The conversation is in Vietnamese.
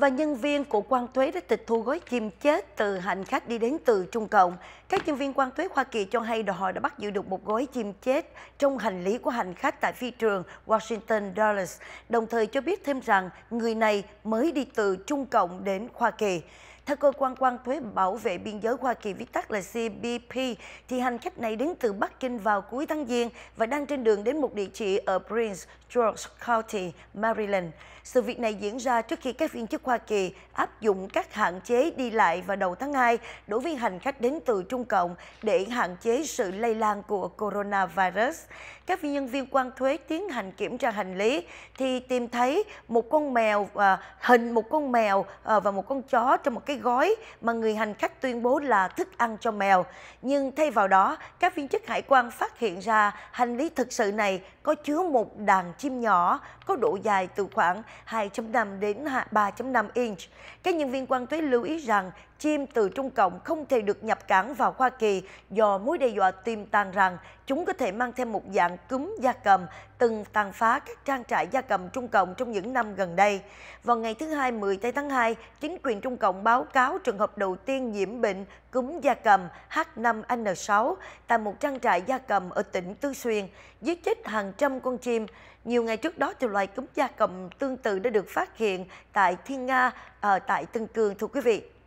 và nhân viên của quan thuế đã tịch thu gói chim chết từ hành khách đi đến từ Trung Cộng. Các nhân viên quan thuế Hoa Kỳ cho hay là họ đã bắt giữ được một gói chim chết trong hành lý của hành khách tại phi trường Washington dallas đồng thời cho biết thêm rằng người này mới đi từ Trung Cộng đến Hoa Kỳ. Theo cơ quan quan thuế bảo vệ biên giới Hoa Kỳ viết tắt là CBP, thì hành khách này đến từ Bắc Kinh vào cuối tháng Giêng và đang trên đường đến một địa chỉ ở Prince George County, Maryland. Sự việc này diễn ra trước khi các viên chức Hoa Kỳ áp dụng các hạn chế đi lại vào đầu tháng 2 đối với hành khách đến từ Trung Cộng để hạn chế sự lây lan của coronavirus. Các viên nhân viên quan thuế tiến hành kiểm tra hành lý thì tìm thấy một con mèo à, hình một con mèo à, và một con chó trong một cái gói mà người hành khách tuyên bố là thức ăn cho mèo. Nhưng thay vào đó, các viên chức hải quan phát hiện ra hành lý thực sự này có chứa một đàn chim nhỏ có độ dài từ khoảng 2.5 đến 3.5 inch. Các nhân viên quan thuế lưu ý rằng chim từ Trung Cộng không thể được nhập cảng vào Hoa Kỳ do mối đe dọa tiềm tàng rằng Chúng có thể mang thêm một dạng cúm gia cầm từng tàn phá các trang trại gia cầm Trung Cộng trong những năm gần đây. Vào ngày thứ Hai 10 tháng 2, chính quyền Trung Cộng báo cáo trường hợp đầu tiên nhiễm bệnh cúm gia cầm H5N6 tại một trang trại gia cầm ở tỉnh Tư Xuyên, giết chết hàng trăm con chim. Nhiều ngày trước đó, thì loài cúm gia cầm tương tự đã được phát hiện tại Thiên Nga, ở ờ, tại Tân Cương, thưa quý vị.